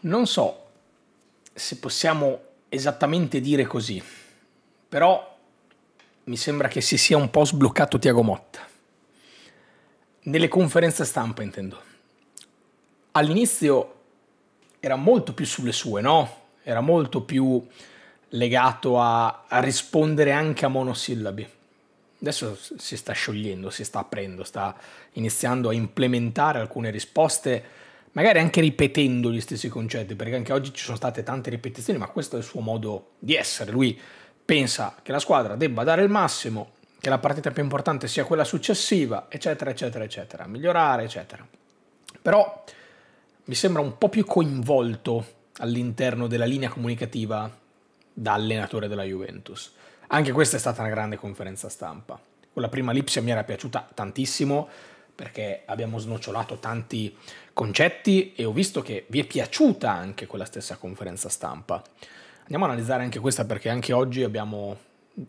Non so se possiamo esattamente dire così, però mi sembra che si sia un po' sbloccato Tiago Motta. Nelle conferenze stampa, intendo. All'inizio era molto più sulle sue, no? Era molto più legato a, a rispondere anche a monosillabi. Adesso si sta sciogliendo, si sta aprendo, sta iniziando a implementare alcune risposte magari anche ripetendo gli stessi concetti, perché anche oggi ci sono state tante ripetizioni, ma questo è il suo modo di essere. Lui pensa che la squadra debba dare il massimo, che la partita più importante sia quella successiva, eccetera, eccetera, eccetera, migliorare, eccetera. Però mi sembra un po' più coinvolto all'interno della linea comunicativa da allenatore della Juventus. Anche questa è stata una grande conferenza stampa. Quella prima Lipsia mi era piaciuta tantissimo perché abbiamo snocciolato tanti concetti e ho visto che vi è piaciuta anche quella stessa conferenza stampa. Andiamo a analizzare anche questa perché anche oggi abbiamo,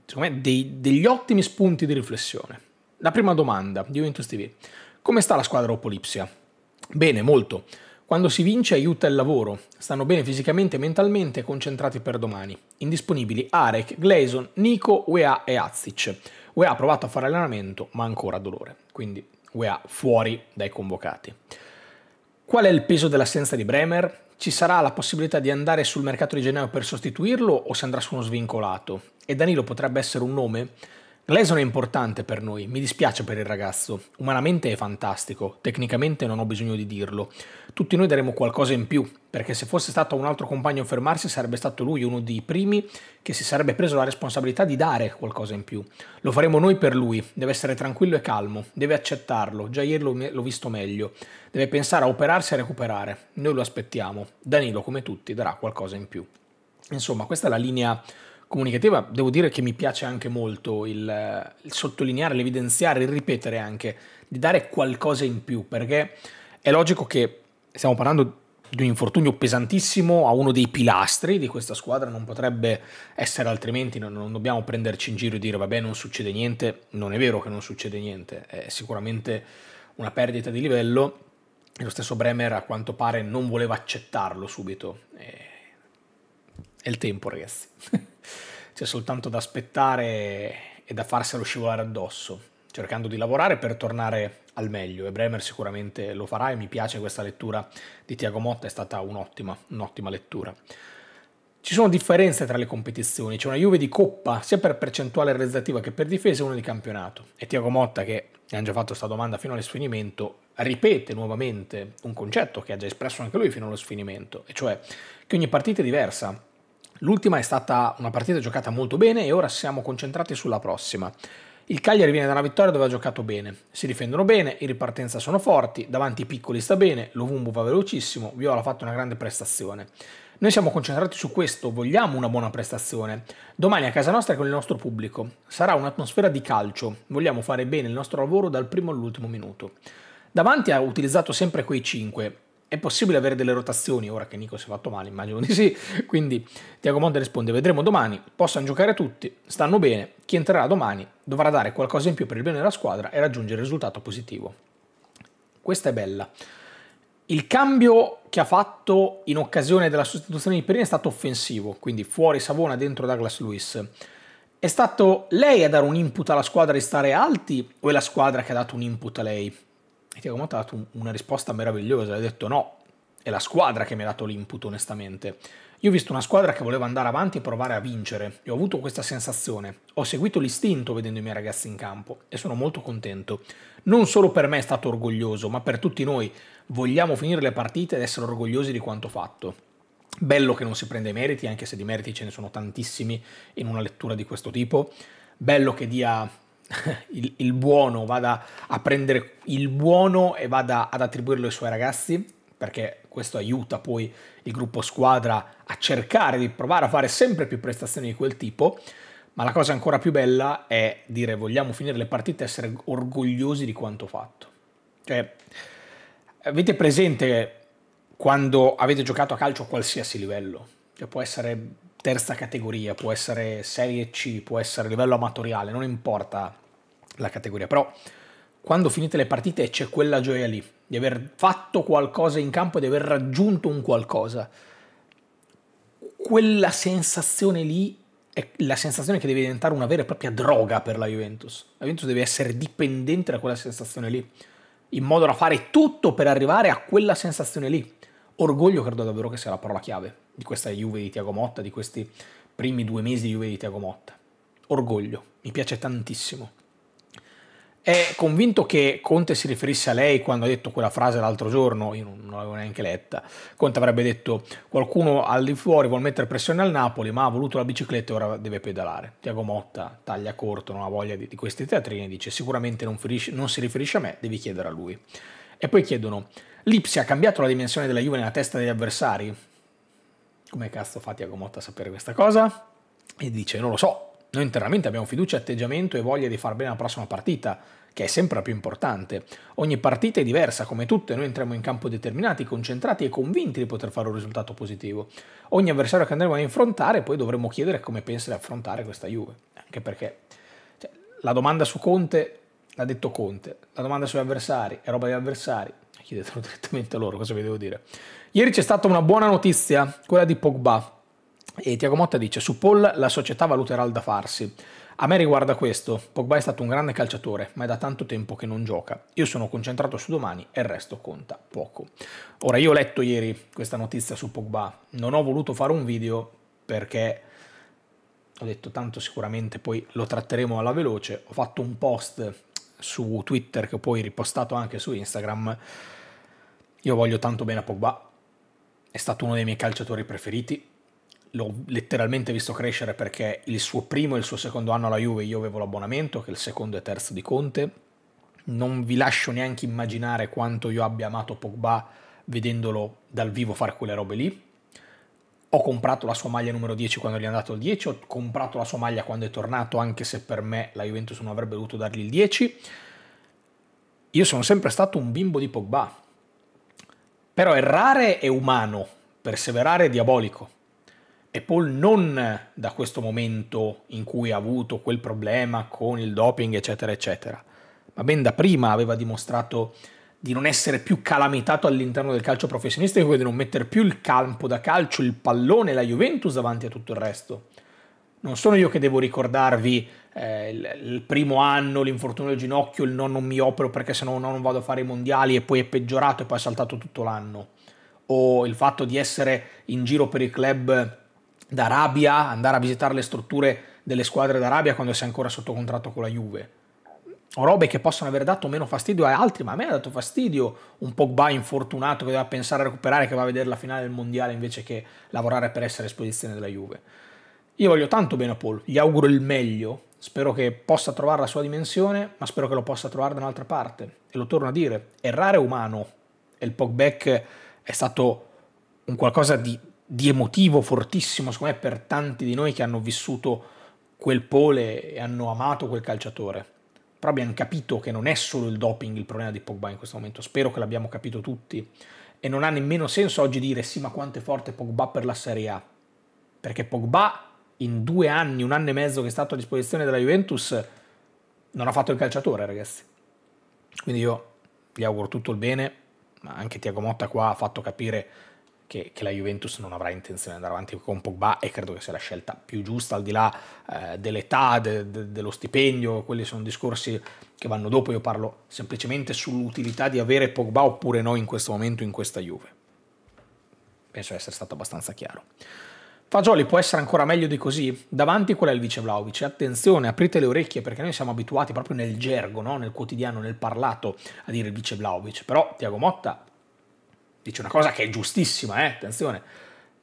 secondo me, dei, degli ottimi spunti di riflessione. La prima domanda di Juventus TV. Come sta la squadra Opolipsia? Bene, molto. Quando si vince aiuta il lavoro. Stanno bene fisicamente e mentalmente concentrati per domani. Indisponibili Arek, Gleison, Nico, UEA e Azzic. UEA ha provato a fare allenamento ma ancora dolore. Quindi UEA ah, fuori dai convocati. Qual è il peso dell'assenza di Bremer? Ci sarà la possibilità di andare sul mercato di gennaio per sostituirlo o se andrà su uno svincolato? E Danilo potrebbe essere un nome? Gleason è importante per noi, mi dispiace per il ragazzo. Umanamente è fantastico, tecnicamente non ho bisogno di dirlo. Tutti noi daremo qualcosa in più, perché se fosse stato un altro compagno a fermarsi sarebbe stato lui uno dei primi che si sarebbe preso la responsabilità di dare qualcosa in più. Lo faremo noi per lui, deve essere tranquillo e calmo, deve accettarlo, già ieri l'ho visto meglio, deve pensare a operarsi e a recuperare. Noi lo aspettiamo. Danilo, come tutti, darà qualcosa in più. Insomma, questa è la linea comunicativa, devo dire che mi piace anche molto il, il sottolineare, l'evidenziare, il ripetere anche, di dare qualcosa in più, perché è logico che stiamo parlando di un infortunio pesantissimo a uno dei pilastri di questa squadra, non potrebbe essere altrimenti, non, non dobbiamo prenderci in giro e dire vabbè non succede niente, non è vero che non succede niente, è sicuramente una perdita di livello, e lo stesso Bremer a quanto pare non voleva accettarlo subito. Eh, è il tempo, ragazzi. C'è soltanto da aspettare e da farselo scivolare addosso, cercando di lavorare per tornare al meglio. E Bremer sicuramente lo farà e mi piace questa lettura di Tiago Motta, è stata un'ottima, un'ottima lettura. Ci sono differenze tra le competizioni, c'è una Juve di coppa sia per percentuale realizzativa che per difesa e una di campionato. E Tiago Motta, che mi ha già fatto questa domanda fino all'esfinimento, ripete nuovamente un concetto che ha già espresso anche lui fino allo sfinimento, e cioè che ogni partita è diversa, L'ultima è stata una partita giocata molto bene e ora siamo concentrati sulla prossima. Il Cagliari viene da una vittoria dove ha giocato bene, si difendono bene, in ripartenza sono forti, davanti i piccoli sta bene, Lovumbo va velocissimo, Viola ha fatto una grande prestazione. Noi siamo concentrati su questo, vogliamo una buona prestazione. Domani a casa nostra con il nostro pubblico. Sarà un'atmosfera di calcio, vogliamo fare bene il nostro lavoro dal primo all'ultimo minuto. Davanti ha utilizzato sempre quei 5, è possibile avere delle rotazioni, ora che Nico si è fatto male, immagino di sì. Quindi Tiago Monte risponde, vedremo domani, possono giocare tutti, stanno bene, chi entrerà domani dovrà dare qualcosa in più per il bene della squadra e raggiungere il risultato positivo. Questa è bella. Il cambio che ha fatto in occasione della sostituzione di Perini è stato offensivo, quindi fuori Savona, dentro Douglas Luis. È stato lei a dare un input alla squadra di stare alti o è la squadra che ha dato un input a lei? E Tiago Motta ha dato una risposta meravigliosa, ha detto no, è la squadra che mi ha dato l'input onestamente. Io ho visto una squadra che voleva andare avanti e provare a vincere e ho avuto questa sensazione. Ho seguito l'istinto vedendo i miei ragazzi in campo e sono molto contento. Non solo per me è stato orgoglioso, ma per tutti noi. Vogliamo finire le partite ed essere orgogliosi di quanto fatto. Bello che non si prenda i meriti, anche se di meriti ce ne sono tantissimi in una lettura di questo tipo. Bello che dia il, il, buono, vada a prendere il buono e vada ad attribuirlo ai suoi ragazzi, perché questo aiuta poi il gruppo squadra a cercare di provare a fare sempre più prestazioni di quel tipo. Ma la cosa ancora più bella è dire vogliamo finire le partite e essere orgogliosi di quanto fatto. Cioè, avete presente quando avete giocato a calcio a qualsiasi livello? Cioè, può essere terza categoria, può essere serie C, può essere livello amatoriale, non importa la categoria, però quando finite le partite c'è quella gioia lì, di aver fatto qualcosa in campo, di aver raggiunto un qualcosa. Quella sensazione lì è la sensazione che deve diventare una vera e propria droga per la Juventus. La Juventus deve essere dipendente da quella sensazione lì, in modo da fare tutto per arrivare a quella sensazione lì. Orgoglio credo davvero che sia la parola chiave di questa Juve di Tiago Motta, di questi primi due mesi di Juve di Tiago Motta. Orgoglio, mi piace tantissimo. È convinto che Conte si riferisse a lei quando ha detto quella frase l'altro giorno, io non l'avevo neanche letta. Conte avrebbe detto qualcuno al di fuori vuole mettere pressione al Napoli, ma ha voluto la bicicletta e ora deve pedalare. Tiago Motta taglia corto, non ha voglia di, di questi teatrini, dice sicuramente non, ferisce, non si riferisce a me, devi chiedere a lui. E poi chiedono, Lipsi ha cambiato la dimensione della Juve nella testa degli avversari? come cazzo fa Tiago Motta a sapere questa cosa? E dice, non lo so, noi internamente abbiamo fiducia, atteggiamento e voglia di far bene la prossima partita, che è sempre la più importante. Ogni partita è diversa, come tutte, noi entriamo in campo determinati, concentrati e convinti di poter fare un risultato positivo. Ogni avversario che andremo a affrontare, poi dovremo chiedere come pensa di affrontare questa Juve, anche perché cioè, la domanda su Conte l'ha detto Conte, la domanda sugli avversari è roba degli avversari, chiedetelo direttamente a loro cosa vi devo dire. Ieri c'è stata una buona notizia, quella di Pogba. E Tiago Motta dice: Su Paul la società valuterà il da farsi. A me riguarda questo. Pogba è stato un grande calciatore, ma è da tanto tempo che non gioca. Io sono concentrato su domani e il resto conta poco. Ora, io ho letto ieri questa notizia su Pogba. Non ho voluto fare un video perché ho detto tanto sicuramente poi lo tratteremo alla veloce. Ho fatto un post su Twitter che ho poi ripostato anche su Instagram. Io voglio tanto bene a Pogba, è stato uno dei miei calciatori preferiti, l'ho letteralmente visto crescere perché il suo primo e il suo secondo anno alla Juve io avevo l'abbonamento, che è il secondo e terzo di Conte, non vi lascio neanche immaginare quanto io abbia amato Pogba vedendolo dal vivo fare quelle robe lì. Ho comprato la sua maglia numero 10 quando gli è andato il 10, ho comprato la sua maglia quando è tornato, anche se per me la Juventus non avrebbe dovuto dargli il 10. Io sono sempre stato un bimbo di Pogba, però errare è umano, perseverare è diabolico. E Paul non da questo momento in cui ha avuto quel problema con il doping, eccetera, eccetera, ma ben da prima aveva dimostrato di non essere più calamitato all'interno del calcio professionistico e di non mettere più il campo da calcio, il pallone, la Juventus davanti a tutto il resto. Non sono io che devo ricordarvi eh, il primo anno l'infortunio del ginocchio, il no non mi opero perché sennò no non vado a fare i mondiali e poi è peggiorato e poi è saltato tutto l'anno, o il fatto di essere in giro per i club d'Arabia, andare a visitare le strutture delle squadre d'Arabia quando sei ancora sotto contratto con la Juve. O robe che possono aver dato meno fastidio a altri, ma a me ha dato fastidio un Pogba infortunato che doveva pensare a recuperare, che va a vedere la finale del mondiale invece che lavorare per essere esposizione della Juve. Io voglio tanto bene a Paul, gli auguro il meglio, Spero che possa trovare la sua dimensione, ma spero che lo possa trovare da un'altra parte. E lo torno a dire, errare è umano. E il pogback è stato un qualcosa di, di emotivo fortissimo, secondo me, per tanti di noi che hanno vissuto quel pole e hanno amato quel calciatore. Però abbiamo capito che non è solo il doping il problema di Pogba in questo momento. Spero che l'abbiamo capito tutti. E non ha nemmeno senso oggi dire sì, ma quanto è forte Pogba per la Serie A. Perché Pogba in due anni, un anno e mezzo che è stato a disposizione della Juventus, non ha fatto il calciatore, ragazzi. Quindi io gli auguro tutto il bene, ma anche Tiago Motta qua ha fatto capire che, che, la Juventus non avrà intenzione di andare avanti con Pogba e credo che sia la scelta più giusta, al di là eh, dell'età, de, de, dello stipendio, quelli sono discorsi che vanno dopo, io parlo semplicemente sull'utilità di avere Pogba oppure no in questo momento in questa Juve. Penso di essere stato abbastanza chiaro. Fagioli può essere ancora meglio di così? Davanti qual è il vice Vlaovic? Attenzione, aprite le orecchie perché noi siamo abituati proprio nel gergo, no? nel quotidiano, nel parlato a dire il vice Vlaovic. Però Tiago Motta dice una cosa che è giustissima, eh? attenzione.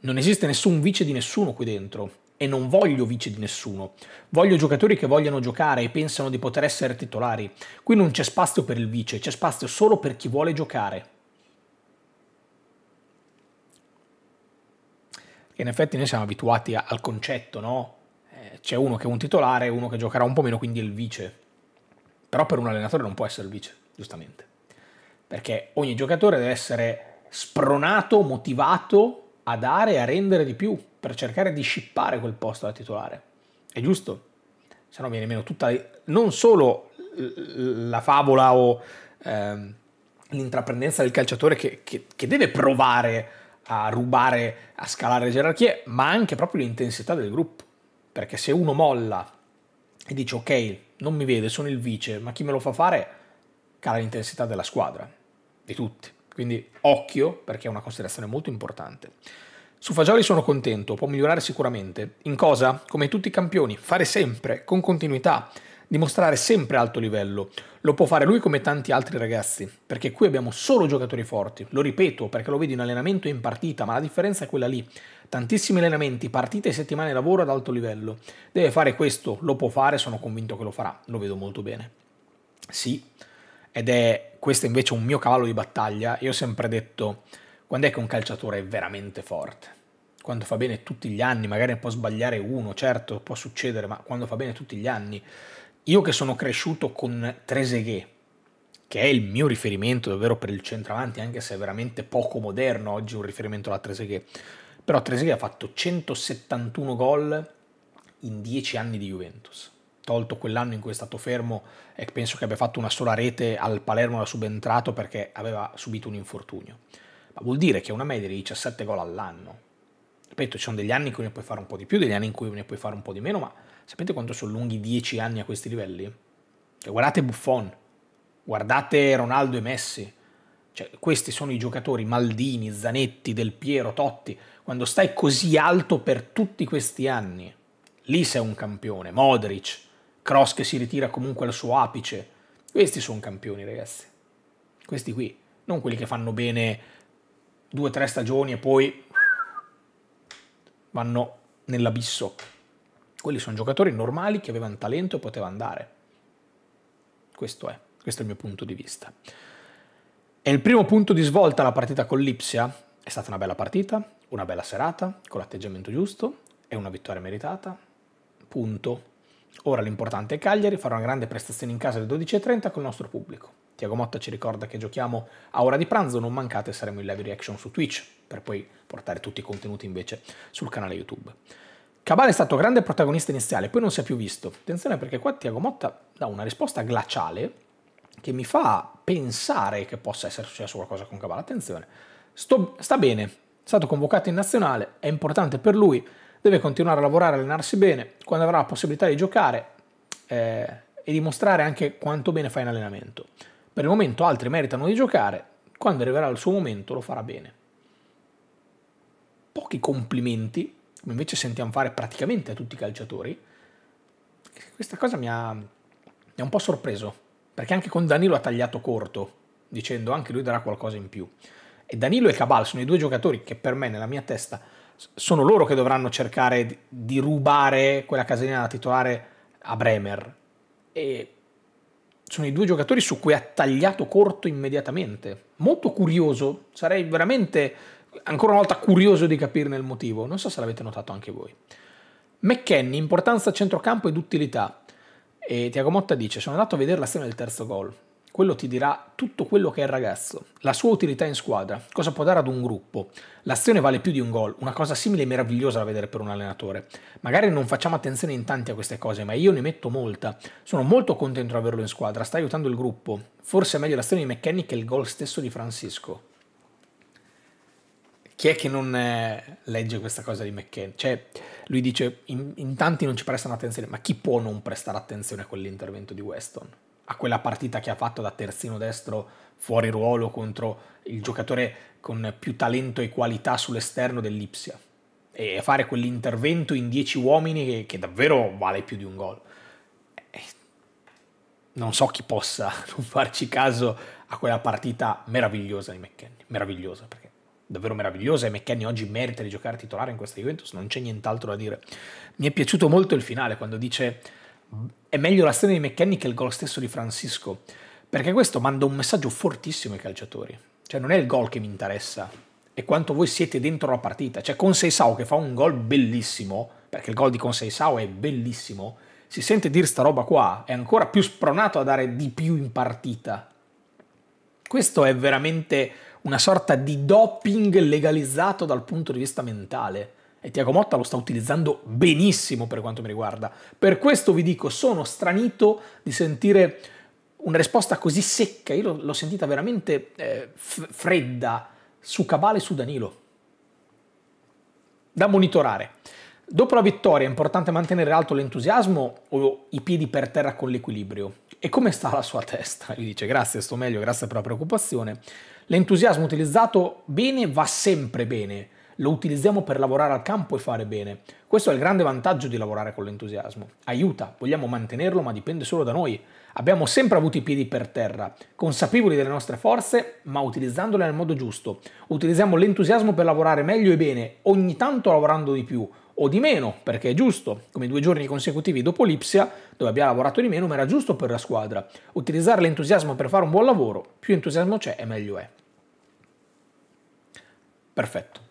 Non esiste nessun vice di nessuno qui dentro e non voglio vice di nessuno. Voglio giocatori che vogliono giocare e pensano di poter essere titolari. Qui non c'è spazio per il vice, c'è spazio solo per chi vuole giocare. Perché in effetti noi siamo abituati a, al concetto, no? Eh, c'è uno che è un titolare, uno che giocherà un po' meno, quindi è il vice. Però per un allenatore non può essere il vice, giustamente. Perché ogni giocatore deve essere spronato, motivato a dare e a rendere di più per cercare di scippare quel posto da titolare. È giusto? Se no viene meno tutta... Non solo la favola o... Ehm, l'intraprendenza del calciatore che, che, che, deve provare a rubare, a scalare le gerarchie, ma anche proprio l'intensità del gruppo. Perché se uno molla e dice ok, non mi vede, sono il vice, ma chi me lo fa fare? Cala l'intensità della squadra, di tutti. Quindi occhio perché è una considerazione molto importante. Su Fagioli sono contento, può migliorare sicuramente. In cosa? Come tutti i campioni, fare sempre, con continuità, dimostrare sempre alto livello. Lo può fare lui come tanti altri ragazzi, perché qui abbiamo solo giocatori forti. Lo ripeto, perché lo vedi in allenamento e in partita, ma la differenza è quella lì. Tantissimi allenamenti, partite e settimane di lavoro ad alto livello. Deve fare questo, lo può fare, sono convinto che lo farà, lo vedo molto bene. Sì, ed è questo invece un mio cavallo di battaglia. Io ho sempre detto, quando è che un calciatore è veramente forte? quando fa bene tutti gli anni, magari può sbagliare uno, certo, può succedere, ma quando fa bene tutti gli anni. Io che sono cresciuto con Trezeguet, che è il mio riferimento davvero per il centravanti, anche se è veramente poco moderno oggi un riferimento alla Trezeguet, però Trezeguet ha fatto 171 gol in 10 anni di Juventus tolto quell'anno in cui è stato fermo e penso che abbia fatto una sola rete al Palermo da subentrato perché aveva subito un infortunio. Ma vuol dire che una media di 17 gol all'anno, ripeto, ci sono degli anni in cui ne puoi fare un po' di più, degli anni in cui ne puoi fare un po' di meno, ma sapete quanto sono lunghi dieci anni a questi livelli? Cioè, guardate Buffon, guardate Ronaldo e Messi, cioè, questi sono i giocatori Maldini, Zanetti, Del Piero, Totti, quando stai così alto per tutti questi anni, lì sei un campione, Modric, Cross che si ritira comunque al suo apice, questi sono campioni ragazzi, questi qui, non quelli che fanno bene due o tre stagioni e poi vanno nell'abisso. Quelli sono giocatori normali che avevano talento e potevano andare. Questo è, questo è il mio punto di vista. E il primo punto di svolta la partita con l'Ipsia è stata una bella partita, una bella serata, con l'atteggiamento giusto, è una vittoria meritata, punto. Ora l'importante è Cagliari, fare una grande prestazione in casa alle 12.30 con il nostro pubblico. Tiago Motta ci ricorda che giochiamo a ora di pranzo, non mancate, saremo in live reaction su Twitch, per poi portare tutti i contenuti invece sul canale YouTube. Cabale è stato grande protagonista iniziale, poi non si è più visto. Attenzione perché qua Tiago Motta dà una risposta glaciale che mi fa pensare che possa essere successo qualcosa con Cabale. Attenzione, Sto, sta bene, è stato convocato in nazionale, è importante per lui, deve continuare a lavorare, allenarsi bene, quando avrà la possibilità di giocare eh, e dimostrare anche quanto bene fa in allenamento. Per il momento altri meritano di giocare, quando arriverà il suo momento lo farà bene. Pochi complimenti, come invece sentiamo fare praticamente a tutti i calciatori, questa cosa mi ha, mi ha un po' sorpreso, perché anche con Danilo ha tagliato corto, dicendo anche lui darà qualcosa in più. E Danilo e Cabal sono i due giocatori che per me, nella mia testa, sono loro che dovranno cercare di rubare quella casellina da titolare a Bremer. E sono i due giocatori su cui ha tagliato corto immediatamente. Molto curioso, sarei veramente ancora una volta curioso di capirne il motivo, non so se l'avete notato anche voi. McKenny, importanza centrocampo ed utilità. E Tiago Motta dice, sono andato a vedere la scena del terzo gol quello ti dirà tutto quello che è il ragazzo, la sua utilità in squadra, cosa può dare ad un gruppo. L'azione vale più di un gol, una cosa simile e meravigliosa da vedere per un allenatore. Magari non facciamo attenzione in tanti a queste cose, ma io ne metto molta. Sono molto contento di averlo in squadra, sta aiutando il gruppo. Forse è meglio l'azione di McKenny che il gol stesso di Francisco. Chi è che non eh, legge questa cosa di McKenny? Cioè, lui dice, in, in tanti non ci prestano attenzione, ma chi può non prestare attenzione a quell'intervento di Weston? a quella partita che ha fatto da terzino destro fuori ruolo contro il giocatore con più talento e qualità sull'esterno dell'Ipsia e fare quell'intervento in dieci uomini che, che, davvero vale più di un gol. Eh, non so chi possa non farci caso a quella partita meravigliosa di McKenny, meravigliosa perché davvero meravigliosa e McKenny oggi merita di giocare titolare in questa Juventus, non c'è nient'altro da dire. Mi è piaciuto molto il finale quando dice è meglio la stella di McKennie che il gol stesso di Francisco, perché questo manda un messaggio fortissimo ai calciatori. Cioè non è il gol che mi interessa, è quanto voi siete dentro la partita. Cioè con Seisau che fa un gol bellissimo, perché il gol di Consei Sao è bellissimo, si sente dire sta roba qua, è ancora più spronato a dare di più in partita. Questo è veramente una sorta di doping legalizzato dal punto di vista mentale e Tiago Motta lo sta utilizzando benissimo per quanto mi riguarda. Per questo vi dico, sono stranito di sentire una risposta così secca, io l'ho sentita veramente eh, fredda su Cabale e su Danilo. Da monitorare. Dopo la vittoria è importante mantenere alto l'entusiasmo o i piedi per terra con l'equilibrio? E come sta la sua testa? Gli dice grazie, sto meglio, grazie per la preoccupazione. L'entusiasmo utilizzato bene va sempre bene, lo utilizziamo per lavorare al campo e fare bene. Questo è il grande vantaggio di lavorare con l'entusiasmo. Aiuta, vogliamo mantenerlo, ma dipende solo da noi. Abbiamo sempre avuto i piedi per terra, consapevoli delle nostre forze, ma utilizzandole nel modo giusto. Utilizziamo l'entusiasmo per lavorare meglio e bene, ogni tanto lavorando di più, o di meno, perché è giusto, come due giorni consecutivi dopo l'Ipsia, dove abbiamo lavorato di meno, ma era giusto per la squadra. Utilizzare l'entusiasmo per fare un buon lavoro, più entusiasmo c'è e meglio è. Perfetto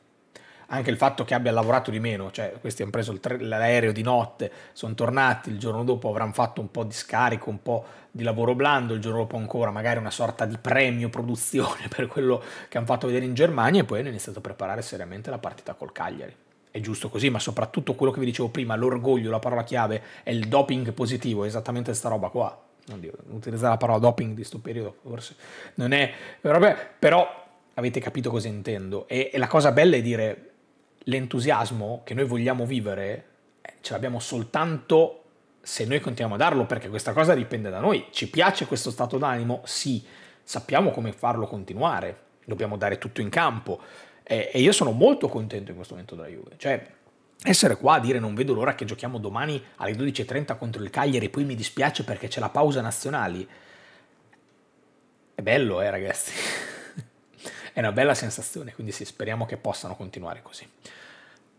anche il fatto che abbia lavorato di meno, cioè questi hanno preso tre, l'aereo di notte, sono tornati, il giorno dopo avranno fatto un po' di scarico, un po' di lavoro blando, il giorno dopo ancora magari una sorta di premio produzione per quello che hanno fatto vedere in Germania e poi hanno iniziato a preparare seriamente la partita col Cagliari. È giusto così, ma soprattutto quello che vi dicevo prima, l'orgoglio, la parola chiave è il doping positivo, è esattamente questa roba qua. Non dico, utilizzare la parola doping di questo periodo forse non è... Vabbè, però avete capito cosa intendo. e, e la cosa bella è dire l'entusiasmo che noi vogliamo vivere eh, ce l'abbiamo soltanto se noi continuiamo a darlo, perché questa cosa dipende da noi. Ci piace questo stato d'animo? Sì, sappiamo come farlo continuare, dobbiamo dare tutto in campo. E, io sono molto contento in questo momento della Juve. Cioè, essere qua a dire non vedo l'ora che giochiamo domani alle 12.30 contro il Cagliari e poi mi dispiace perché c'è la pausa nazionali. È bello, eh, ragazzi. È una bella sensazione, quindi sì, speriamo che possano continuare così.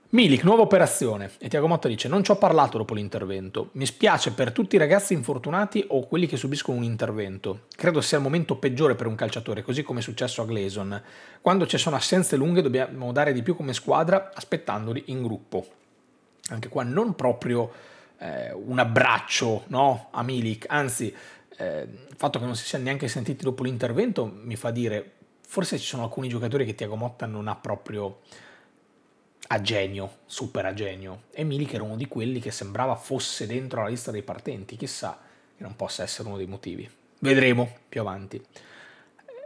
Milik, nuova operazione. E Tiago Motta dice: Non ci ho parlato dopo l'intervento. Mi spiace per tutti i ragazzi infortunati o quelli che subiscono un intervento. Credo sia il momento peggiore per un calciatore, così come è successo a Gleison. Quando ci sono assenze lunghe, dobbiamo dare di più come squadra, aspettandoli in gruppo. Anche qua, non proprio eh, un abbraccio no? a Milik, anzi, eh, il fatto che non si sia neanche sentiti dopo l'intervento mi fa dire forse ci sono alcuni giocatori che Tiago Motta non ha proprio a genio, super a genio. E Milik era uno di quelli che sembrava fosse dentro la lista dei partenti. Chissà che non possa essere uno dei motivi. Vedremo più avanti.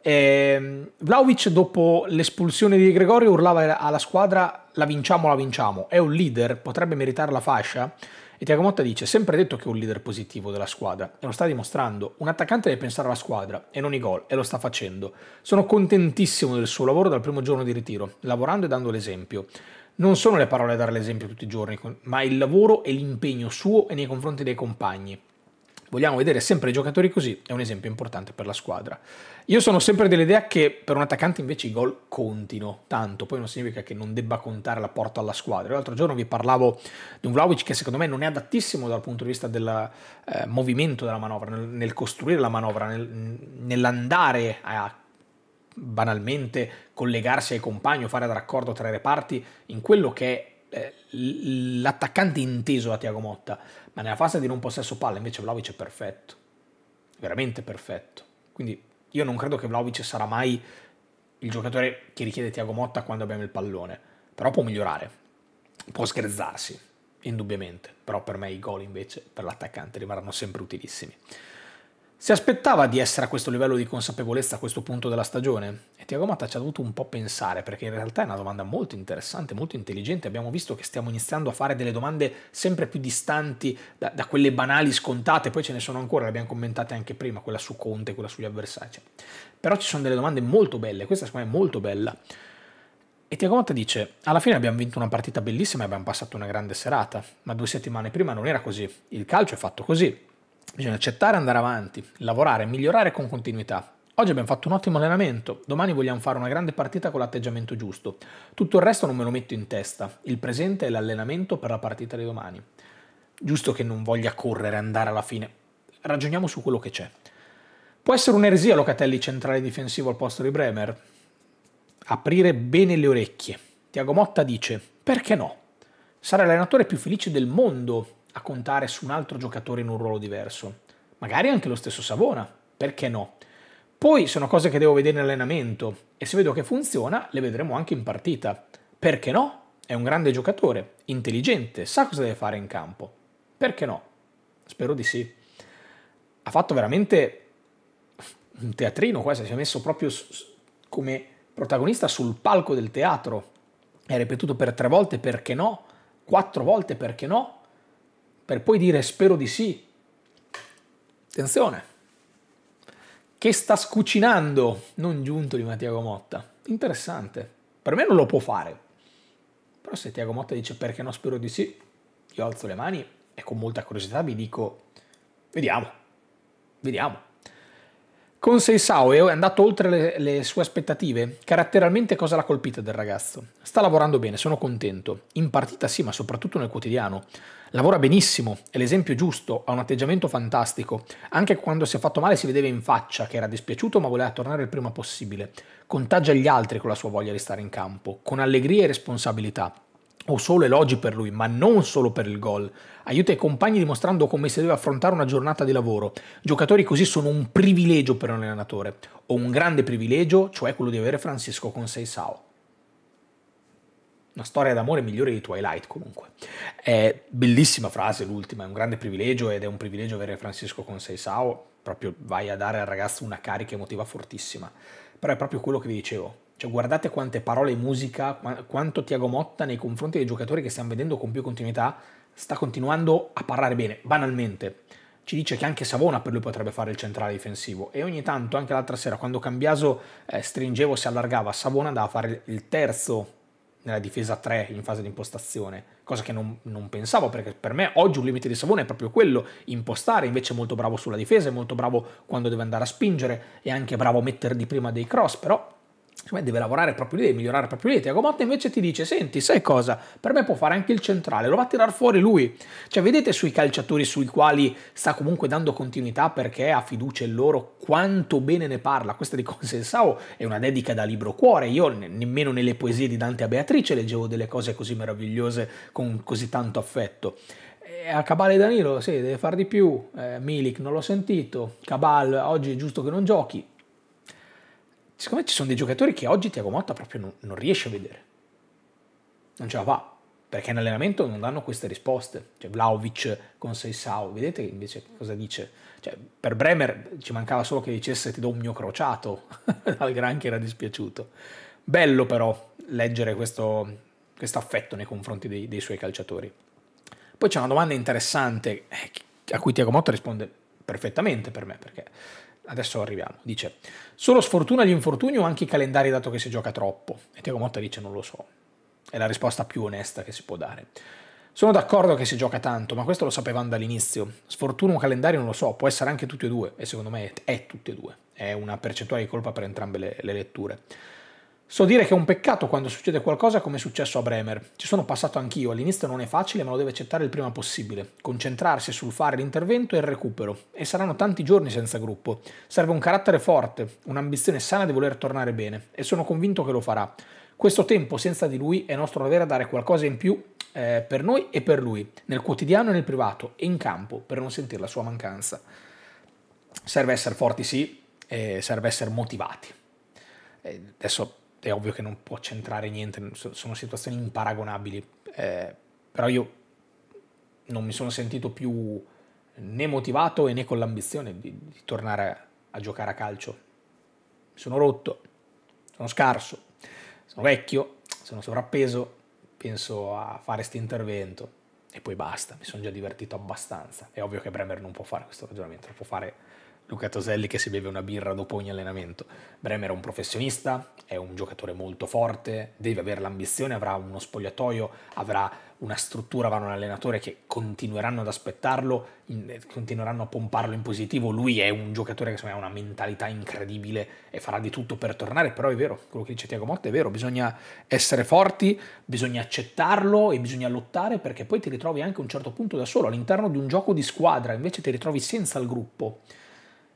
E, ehm, Vlaovic dopo l'espulsione di Gregorio urlava alla squadra la vinciamo, la vinciamo. È un leader, potrebbe meritare la fascia. E Tiago Motta dice, sempre detto che è un leader positivo della squadra, e lo sta dimostrando, un attaccante deve pensare alla squadra e non i gol, e lo sta facendo. Sono contentissimo del suo lavoro dal primo giorno di ritiro, lavorando e dando l'esempio. Non sono le parole a dare l'esempio tutti i giorni, ma il lavoro e l'impegno suo e nei confronti dei compagni vogliamo vedere sempre i giocatori così, è un esempio importante per la squadra. Io sono sempre dell'idea che per un attaccante invece i gol contino tanto, poi non significa che non debba contare la porta alla squadra. L'altro giorno vi parlavo di un Vlaovic che secondo me non è adattissimo dal punto di vista del eh, movimento della manovra, nel, nel costruire la manovra, nel, nell'andare a banalmente collegarsi ai compagni, o fare da raccordo tra i reparti in quello che è eh, l'attaccante inteso da Tiago Motta, ma nella fase di non possesso palla invece Vlaovic è perfetto, veramente perfetto. Quindi io non credo che Vlaovic sarà mai il giocatore che richiede Tiago Motta quando abbiamo il pallone, però può migliorare, può scherzarsi, indubbiamente, però per me i gol invece per l'attaccante rimarranno sempre utilissimi. Si aspettava di essere a questo livello di consapevolezza a questo punto della stagione? E Tiago Matta ci ha dovuto un po' pensare, perché in realtà è una domanda molto interessante, molto intelligente. Abbiamo visto che stiamo iniziando a fare delle domande sempre più distanti da, da quelle banali scontate, poi ce ne sono ancora, le abbiamo commentate anche prima, quella su Conte, quella sugli avversari. Cioè. Però ci sono delle domande molto belle, questa secondo me è molto bella. E Tiago Motta dice, alla fine abbiamo vinto una partita bellissima e abbiamo passato una grande serata, ma due settimane prima non era così, il calcio è fatto così, Bisogna accettare, andare avanti, lavorare, migliorare con continuità. Oggi abbiamo fatto un ottimo allenamento, domani vogliamo fare una grande partita con l'atteggiamento giusto. Tutto il resto non me lo metto in testa, il presente è l'allenamento per la partita di domani. Giusto che non voglia correre, andare alla fine. Ragioniamo su quello che c'è. Può essere un'eresia Locatelli centrale difensivo al posto di Bremer? Aprire bene le orecchie. Tiago Motta dice, perché no? Sarà l'allenatore più felice del mondo a contare su un altro giocatore in un ruolo diverso. Magari anche lo stesso Savona, perché no? Poi sono cose che devo vedere in allenamento e se vedo che funziona le vedremo anche in partita. Perché no? È un grande giocatore, intelligente, sa cosa deve fare in campo. Perché no? Spero di sì. Ha fatto veramente un teatrino quasi, si è messo proprio come protagonista sul palco del teatro. Ha ripetuto per tre volte perché no, quattro volte perché no, per poi dire spero di sì. Attenzione, che sta scucinando non giunto di Mattiago Motta. Interessante. Per me non lo può fare. Però se Tiago Motta dice perché no spero di sì, io alzo le mani e con molta curiosità vi dico vediamo, vediamo. Con Seisao è andato oltre le, le, sue aspettative. Caratterialmente cosa l'ha colpita del ragazzo? Sta lavorando bene, sono contento. In partita sì, ma soprattutto nel quotidiano. Lavora benissimo, è l'esempio giusto, ha un atteggiamento fantastico. Anche quando si è fatto male si vedeva in faccia che era dispiaciuto ma voleva tornare il prima possibile. Contagia gli altri con la sua voglia di stare in campo, con allegria e responsabilità. Ho solo elogi per lui, ma non solo per il gol. Aiuta i compagni dimostrando come si deve affrontare una giornata di lavoro. Giocatori così sono un privilegio per un allenatore. Ho un grande privilegio, cioè quello di avere Francisco con Sao. Una storia d'amore migliore di Twilight, comunque. È bellissima frase l'ultima, è un grande privilegio ed è un privilegio avere Francisco con Sao. Proprio vai a dare al ragazzo una carica emotiva fortissima. Però è proprio quello che vi dicevo cioè, guardate quante parole e musica, quanto Tiago Motta nei confronti dei giocatori che stiamo vedendo con più continuità sta continuando a parlare bene, banalmente. Ci dice che anche Savona per lui potrebbe fare il centrale difensivo e ogni tanto, anche l'altra sera, quando Cambiaso eh, stringevo si allargava, Savona andava a fare il terzo nella difesa 3 in fase di impostazione, cosa che non, non, pensavo perché per me oggi un limite di Savona è proprio quello, impostare, invece è molto bravo sulla difesa, è molto bravo quando deve andare a spingere, è anche bravo a mettere di prima dei cross, però deve lavorare proprio lì, deve migliorare proprio lì. Tiago Motta invece ti dice: Senti, sai cosa? Per me può fare anche il centrale, lo va a tirar fuori lui. Cioè, vedete sui calciatori sui quali sta comunque dando continuità perché ha fiducia in loro quanto bene ne parla. Questa di Consensao è una dedica da libro cuore. Io ne- nemmeno nelle poesie di Dante a Beatrice leggevo delle cose così meravigliose con così tanto affetto. Eh, e a Cabale Danilo, sì, deve fare di più. Eh, Milik non l'ho sentito. Cabal oggi è giusto che non giochi Siccome ci sono dei giocatori che oggi Tiago Motta proprio non, non riesce a vedere. Non ce la fa, perché in allenamento non danno queste risposte. Cioè Vlaovic con Seisau. vedete invece cosa dice? Cioè, per Bremer ci mancava solo che dicesse ti do un mio crociato, al gran che era dispiaciuto. Bello però leggere questo, questo affetto nei confronti dei, dei, suoi calciatori. Poi c'è una domanda interessante eh, a cui Tiago Motta risponde perfettamente per me, perché Adesso arriviamo. Dice, solo sfortuna gli infortuni o anche i calendari dato che si gioca troppo? E Tiago Motta dice, non lo so. È la risposta più onesta che si può dare. Sono d'accordo che si gioca tanto, ma questo lo sapevamo dall'inizio. Sfortuna o calendario non lo so, può essere anche tutti e due, e secondo me è tutti e due. È una percentuale di colpa per entrambe le, le letture. So dire che è un peccato quando succede qualcosa come è successo a Bremer. Ci sono passato anch'io, all'inizio non è facile ma lo deve accettare il prima possibile. Concentrarsi sul fare l'intervento e il recupero. E saranno tanti giorni senza gruppo. Serve un carattere forte, un'ambizione sana di voler tornare bene. E sono convinto che lo farà. Questo tempo senza di lui è nostro dovere dare qualcosa in più eh, per noi e per lui, nel quotidiano e nel privato, e in campo, per non sentire la sua mancanza. Serve essere forti sì, eh, serve essere motivati. adesso è ovvio che non può centrare niente, sono situazioni imparagonabili, eh, però io non mi sono sentito più né motivato né con l'ambizione di, di tornare a, a, giocare a calcio. Mi sono rotto, sono scarso, sono vecchio, sono sovrappeso, penso a fare questo intervento e poi basta, mi sono già divertito abbastanza. È ovvio che Bremer non può fare questo ragionamento, lo può fare Luca Toselli che si beve una birra dopo ogni allenamento. Bremer è un professionista, è un giocatore molto forte, deve avere l'ambizione, avrà uno spogliatoio, avrà una struttura, avrà un allenatore che continueranno ad aspettarlo, continueranno a pomparlo in positivo. Lui è un giocatore che ha una mentalità incredibile e farà di tutto per tornare, però è vero, quello che dice Tiago Motta è vero, bisogna essere forti, bisogna accettarlo e bisogna lottare perché poi ti ritrovi anche a un certo punto da solo all'interno di un gioco di squadra, invece ti ritrovi senza il gruppo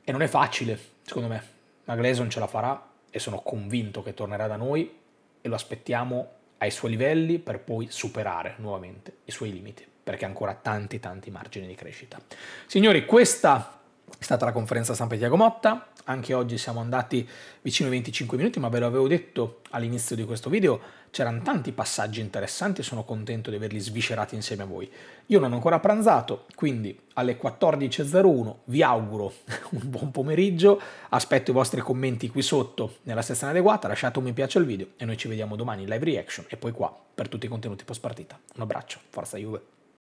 e non è facile, secondo me. Ma Gleason ce la farà e sono convinto che tornerà da noi e lo aspettiamo ai suoi livelli per poi superare nuovamente i suoi limiti, perché ha ancora tanti tanti margini di crescita. Signori, questa è stata la conferenza stampa di Tiago Motta, anche oggi siamo andati vicino ai 25 minuti, ma ve l'avevo detto all'inizio di questo video, c'erano tanti passaggi interessanti e sono contento di averli sviscerati insieme a voi. Io non ho ancora pranzato, quindi alle 14.01 vi auguro un buon pomeriggio, aspetto i vostri commenti qui sotto nella sezione adeguata, lasciate un mi piace al video e noi ci vediamo domani in live reaction e poi qua per tutti i contenuti post partita. Un abbraccio, forza Juve!